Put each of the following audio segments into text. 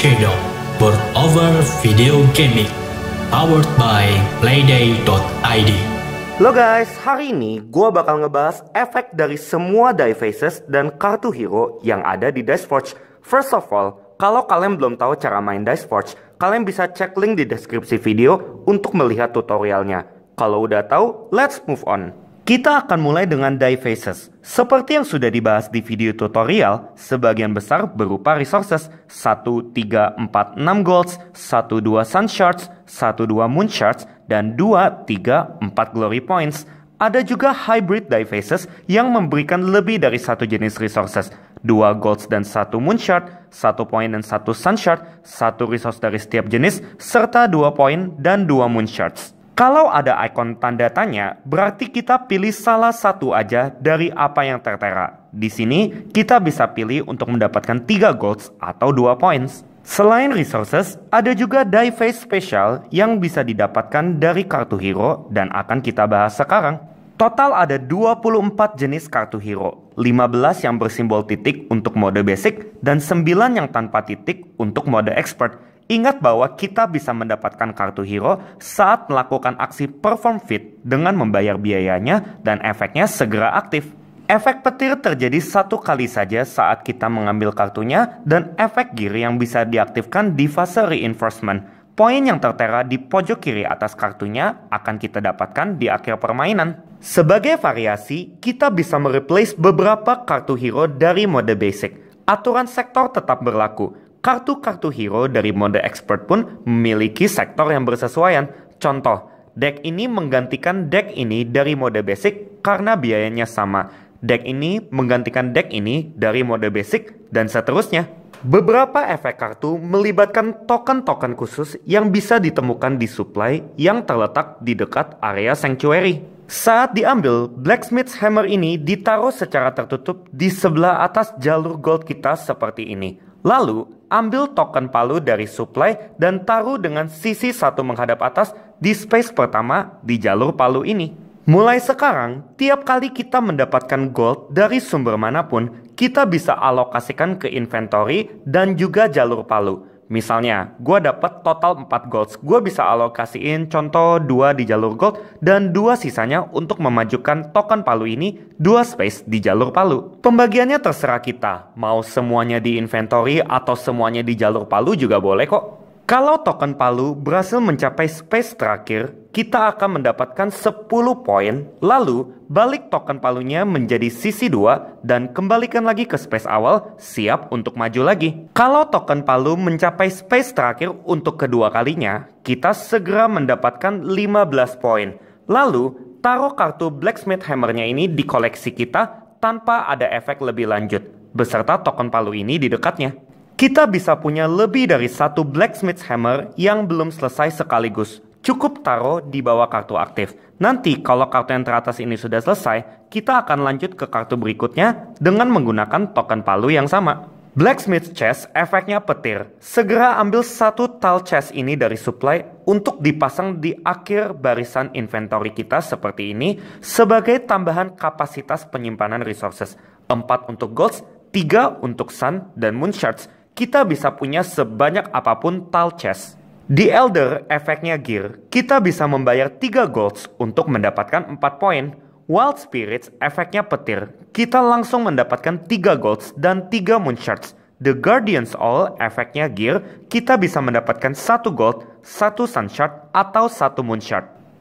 Shadow World Over Video Gaming Powered by Playday.id Halo guys, hari ini gue bakal ngebahas efek dari semua die faces dan kartu hero yang ada di Dice Forge. First of all, kalau kalian belum tahu cara main Dice Forge, kalian bisa cek link di deskripsi video untuk melihat tutorialnya. Kalau udah tahu, let's move on. Kita akan mulai dengan die faces. Seperti yang sudah dibahas di video tutorial, sebagian besar berupa resources 1, 3, 4, 6 golds, 1, 2 sun shards, 1, 2 moon shards, dan 2, 3, 4 glory points. Ada juga hybrid die faces yang memberikan lebih dari satu jenis resources, 2 golds dan 1 moon shard, 1 point dan 1 sun shard, 1 resource dari setiap jenis, serta 2 point dan 2 moon shards. Kalau ada ikon tanda tanya, berarti kita pilih salah satu aja dari apa yang tertera. Di sini, kita bisa pilih untuk mendapatkan 3 golds atau 2 points. Selain resources, ada juga die face special yang bisa didapatkan dari kartu hero dan akan kita bahas sekarang. Total ada 24 jenis kartu hero, 15 yang bersimbol titik untuk mode basic dan 9 yang tanpa titik untuk mode expert. Ingat bahwa kita bisa mendapatkan kartu hero saat melakukan aksi perform fit dengan membayar biayanya dan efeknya segera aktif. Efek petir terjadi satu kali saja saat kita mengambil kartunya dan efek gear yang bisa diaktifkan di fase reinforcement. Poin yang tertera di pojok kiri atas kartunya akan kita dapatkan di akhir permainan. Sebagai variasi, kita bisa mereplace beberapa kartu hero dari mode basic. Aturan sektor tetap berlaku, Kartu-kartu hero dari mode expert pun memiliki sektor yang bersesuaian. Contoh, deck ini menggantikan deck ini dari mode basic karena biayanya sama. Deck ini menggantikan deck ini dari mode basic dan seterusnya. Beberapa efek kartu melibatkan token-token khusus yang bisa ditemukan di supply yang terletak di dekat area sanctuary. Saat diambil, Blacksmith's Hammer ini ditaruh secara tertutup di sebelah atas jalur gold kita seperti ini. Lalu, ambil token palu dari supply dan taruh dengan sisi satu menghadap atas di space pertama di jalur palu ini. Mulai sekarang, tiap kali kita mendapatkan gold dari sumber manapun, kita bisa alokasikan ke inventory dan juga jalur palu. Misalnya, gue dapet total 4 goals, gue bisa alokasiin contoh 2 di jalur gold dan 2 sisanya untuk memajukan token palu ini 2 space di jalur palu. Pembagiannya terserah kita, mau semuanya di inventory atau semuanya di jalur palu juga boleh kok. Kalau token palu berhasil mencapai space terakhir, kita akan mendapatkan 10 poin, lalu balik token palunya menjadi sisi 2 dan kembalikan lagi ke space awal, siap untuk maju lagi. Kalau token palu mencapai space terakhir untuk kedua kalinya, kita segera mendapatkan 15 poin. Lalu, taruh kartu Blacksmith Hammernya ini di koleksi kita tanpa ada efek lebih lanjut, beserta token palu ini di dekatnya. Kita bisa punya lebih dari satu Blacksmith Hammer yang belum selesai sekaligus, Cukup taruh di bawah kartu aktif. Nanti kalau kartu yang teratas ini sudah selesai, kita akan lanjut ke kartu berikutnya dengan menggunakan token palu yang sama. Blacksmith chest efeknya petir. Segera ambil satu tal chest ini dari supply untuk dipasang di akhir barisan inventory kita seperti ini sebagai tambahan kapasitas penyimpanan resources. 4 untuk golds, 3 untuk sun dan moon shards. Kita bisa punya sebanyak apapun tal chest. Di Elder efeknya gear, kita bisa membayar 3 golds untuk mendapatkan 4 poin. Wild Spirits efeknya petir, kita langsung mendapatkan 3 golds dan 3 moon The Guardian's All efeknya gear, kita bisa mendapatkan 1 gold, 1 sun atau 1 moon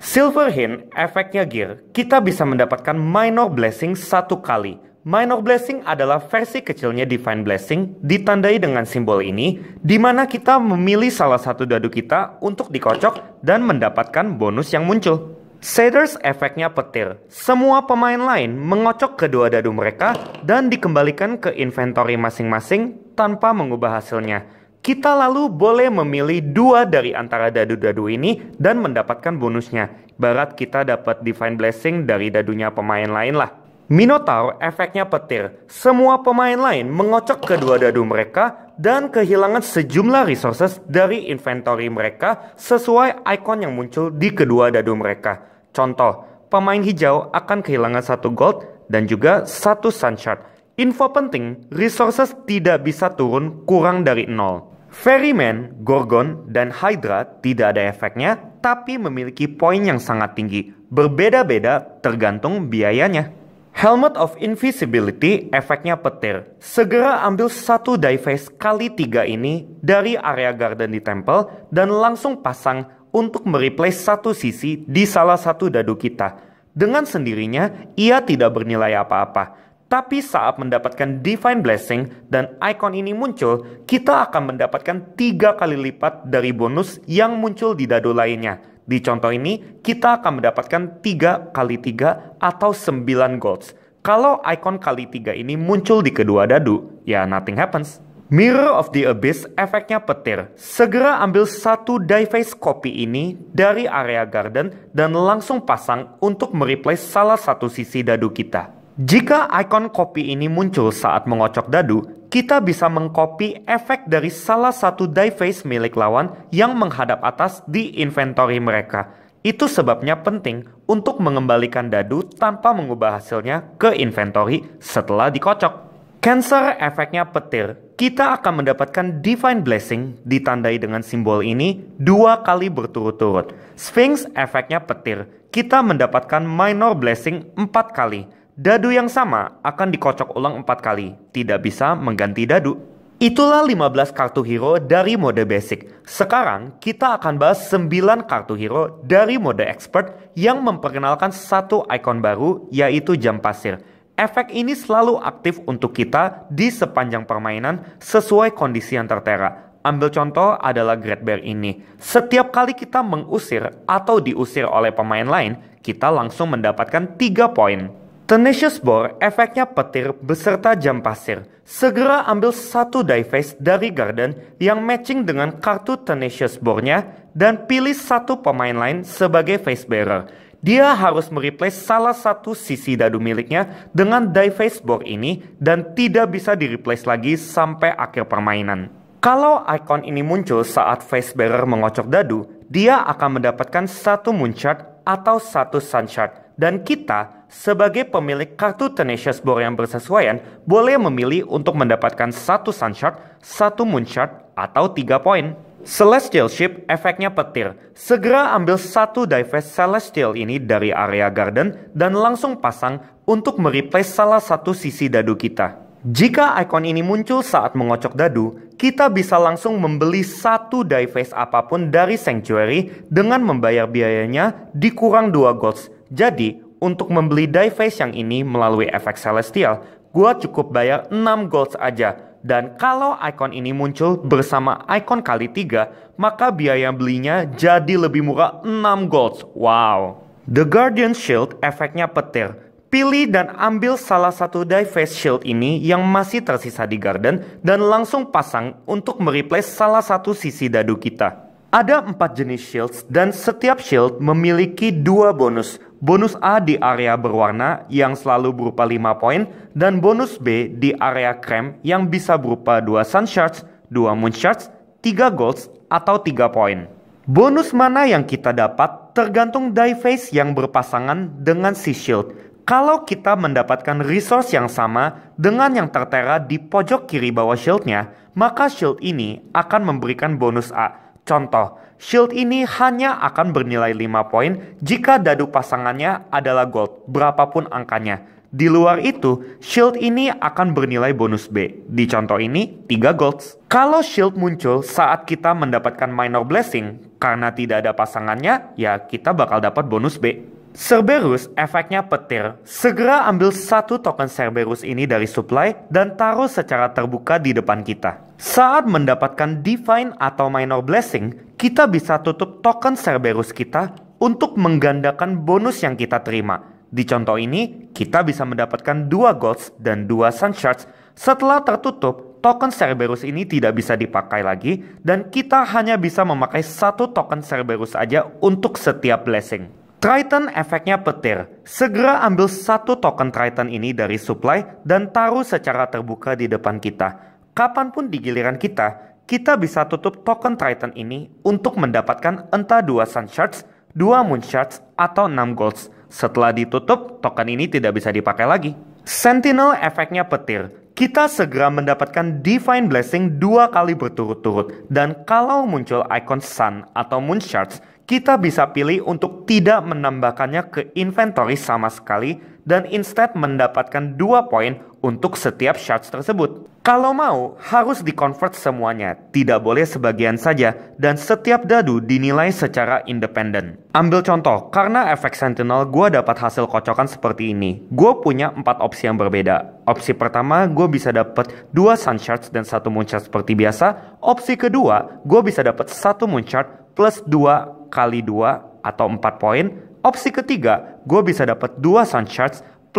Silver Hint efeknya gear, kita bisa mendapatkan minor blessing satu kali. Minor blessing adalah versi kecilnya divine blessing ditandai dengan simbol ini di mana kita memilih salah satu dadu kita untuk dikocok dan mendapatkan bonus yang muncul. Shaders efeknya petir. Semua pemain lain mengocok kedua dadu mereka dan dikembalikan ke inventory masing-masing tanpa mengubah hasilnya. Kita lalu boleh memilih dua dari antara dadu-dadu ini dan mendapatkan bonusnya. Barat kita dapat divine blessing dari dadunya pemain lain lah. Minotaur efeknya petir. Semua pemain lain mengocok kedua dadu mereka dan kehilangan sejumlah resources dari inventory mereka sesuai ikon yang muncul di kedua dadu mereka. Contoh, pemain hijau akan kehilangan satu gold dan juga satu sunshot. Info penting, resources tidak bisa turun kurang dari nol. Ferryman, Gorgon, dan Hydra tidak ada efeknya tapi memiliki poin yang sangat tinggi. Berbeda-beda tergantung biayanya. Helmet of Invisibility efeknya petir. Segera ambil satu die face kali tiga ini dari area garden di temple dan langsung pasang untuk mereplace satu sisi di salah satu dadu kita. Dengan sendirinya, ia tidak bernilai apa-apa. Tapi saat mendapatkan Divine Blessing dan icon ini muncul, kita akan mendapatkan tiga kali lipat dari bonus yang muncul di dadu lainnya. Di contoh ini, kita akan mendapatkan 3 kali 3 atau 9 golds. Kalau ikon kali 3 ini muncul di kedua dadu, ya nothing happens. Mirror of the Abyss efeknya petir. Segera ambil satu die face copy ini dari area garden dan langsung pasang untuk mereplace salah satu sisi dadu kita. Jika ikon kopi ini muncul saat mengocok dadu, kita bisa mengcopy efek dari salah satu die face milik lawan yang menghadap atas di inventory mereka. Itu sebabnya penting untuk mengembalikan dadu tanpa mengubah hasilnya ke inventory setelah dikocok. Cancer efeknya petir. Kita akan mendapatkan Divine Blessing ditandai dengan simbol ini dua kali berturut-turut. Sphinx efeknya petir. Kita mendapatkan Minor Blessing empat kali. Dadu yang sama akan dikocok ulang empat kali, tidak bisa mengganti dadu. Itulah 15 kartu hero dari mode basic. Sekarang kita akan bahas 9 kartu hero dari mode expert yang memperkenalkan satu ikon baru yaitu jam pasir. Efek ini selalu aktif untuk kita di sepanjang permainan sesuai kondisi yang tertera. Ambil contoh adalah Great Bear ini. Setiap kali kita mengusir atau diusir oleh pemain lain, kita langsung mendapatkan tiga poin. Tenacious bore efeknya petir beserta jam pasir. Segera ambil satu die face dari garden yang matching dengan kartu Tenacious bore-nya dan pilih satu pemain lain sebagai face bearer. Dia harus mereplace salah satu sisi dadu miliknya dengan die face bore ini dan tidak bisa direplace lagi sampai akhir permainan. Kalau icon ini muncul saat face bearer mengocok dadu, dia akan mendapatkan satu moonshot atau satu sunshot dan kita sebagai pemilik kartu Tenacious Bore yang bersesuaian boleh memilih untuk mendapatkan satu Sun Shard, satu Moon Shard, atau tiga poin. Celestial Ship efeknya petir. Segera ambil satu Dive Celestial ini dari area garden dan langsung pasang untuk mereplace salah satu sisi dadu kita. Jika ikon ini muncul saat mengocok dadu, kita bisa langsung membeli satu die apapun dari Sanctuary dengan membayar biayanya dikurang 2 golds. Jadi, untuk membeli die face yang ini melalui efek celestial, gua cukup bayar 6 golds aja. Dan kalau icon ini muncul bersama icon kali 3, maka biaya belinya jadi lebih murah 6 golds. Wow. The Guardian Shield efeknya petir. Pilih dan ambil salah satu die face shield ini yang masih tersisa di garden dan langsung pasang untuk mereplace salah satu sisi dadu kita. Ada empat jenis shields dan setiap shield memiliki dua bonus bonus A di area berwarna yang selalu berupa 5 poin dan bonus B di area krem yang bisa berupa 2 sun shards, 2 moon shards, 3 golds atau 3 poin. Bonus mana yang kita dapat tergantung die face yang berpasangan dengan si shield. Kalau kita mendapatkan resource yang sama dengan yang tertera di pojok kiri bawah shieldnya, maka shield ini akan memberikan bonus A. Contoh, shield ini hanya akan bernilai 5 poin jika dadu pasangannya adalah gold, berapapun angkanya. Di luar itu, shield ini akan bernilai bonus B. Di contoh ini, 3 golds. Kalau shield muncul saat kita mendapatkan minor blessing, karena tidak ada pasangannya, ya kita bakal dapat bonus B. Cerberus efeknya petir. Segera ambil satu token Cerberus ini dari supply dan taruh secara terbuka di depan kita. Saat mendapatkan Divine atau Minor Blessing, kita bisa tutup token Cerberus kita untuk menggandakan bonus yang kita terima. Di contoh ini, kita bisa mendapatkan dua Golds dan dua Sun Shards. Setelah tertutup, token Cerberus ini tidak bisa dipakai lagi dan kita hanya bisa memakai satu token Cerberus saja untuk setiap blessing. Triton efeknya petir. Segera ambil satu token Triton ini dari supply dan taruh secara terbuka di depan kita kapanpun di giliran kita, kita bisa tutup token Triton ini untuk mendapatkan entah 2 Sun Shards, 2 Moon Shards, atau 6 Golds. Setelah ditutup, token ini tidak bisa dipakai lagi. Sentinel efeknya petir, kita segera mendapatkan Divine Blessing dua kali berturut-turut. Dan kalau muncul icon Sun atau Moon Shards, kita bisa pilih untuk tidak menambahkannya ke inventory sama sekali dan instead mendapatkan dua poin untuk setiap shards tersebut. Kalau mau, harus dikonvert semuanya, tidak boleh sebagian saja, dan setiap dadu dinilai secara independen. Ambil contoh, karena efek Sentinel gue dapat hasil kocokan seperti ini. Gue punya empat opsi yang berbeda. Opsi pertama, gue bisa dapat dua sun dan satu moon seperti biasa. Opsi kedua, gue bisa dapat satu moon plus dua kali dua atau empat poin. Opsi ketiga, gue bisa dapat dua sun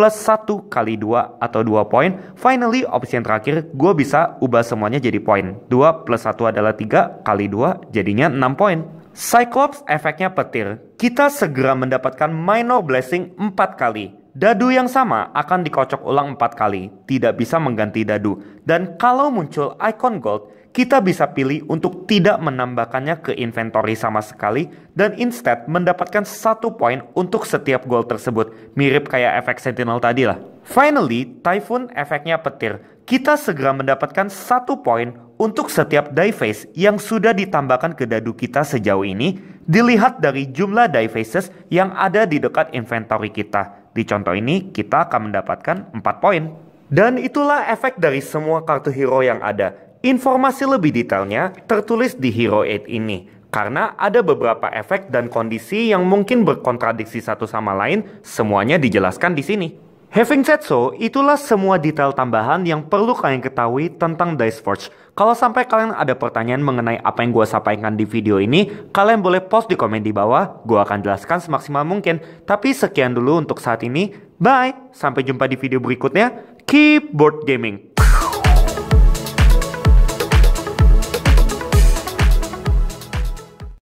plus 1 kali 2 atau 2 poin. Finally, opsi yang terakhir, gue bisa ubah semuanya jadi poin. 2 plus 1 adalah 3 kali 2 jadinya 6 poin. Cyclops efeknya petir. Kita segera mendapatkan minor blessing 4 kali. Dadu yang sama akan dikocok ulang 4 kali, tidak bisa mengganti dadu. Dan kalau muncul icon gold, kita bisa pilih untuk tidak menambahkannya ke inventory sama sekali dan instead mendapatkan satu poin untuk setiap goal tersebut, mirip kayak efek Sentinel tadi lah. Finally, Typhoon efeknya petir. Kita segera mendapatkan satu poin untuk setiap die face yang sudah ditambahkan ke dadu kita sejauh ini dilihat dari jumlah die faces yang ada di dekat inventory kita. Di contoh ini kita akan mendapatkan 4 poin. Dan itulah efek dari semua kartu hero yang ada. Informasi lebih detailnya tertulis di Hero 8 ini, karena ada beberapa efek dan kondisi yang mungkin berkontradiksi satu sama lain, semuanya dijelaskan di sini. Having said so, itulah semua detail tambahan yang perlu kalian ketahui tentang Dice Forge. Kalau sampai kalian ada pertanyaan mengenai apa yang gue sampaikan di video ini, kalian boleh post di komen di bawah, gue akan jelaskan semaksimal mungkin. Tapi sekian dulu untuk saat ini, bye! Sampai jumpa di video berikutnya, keep board gaming!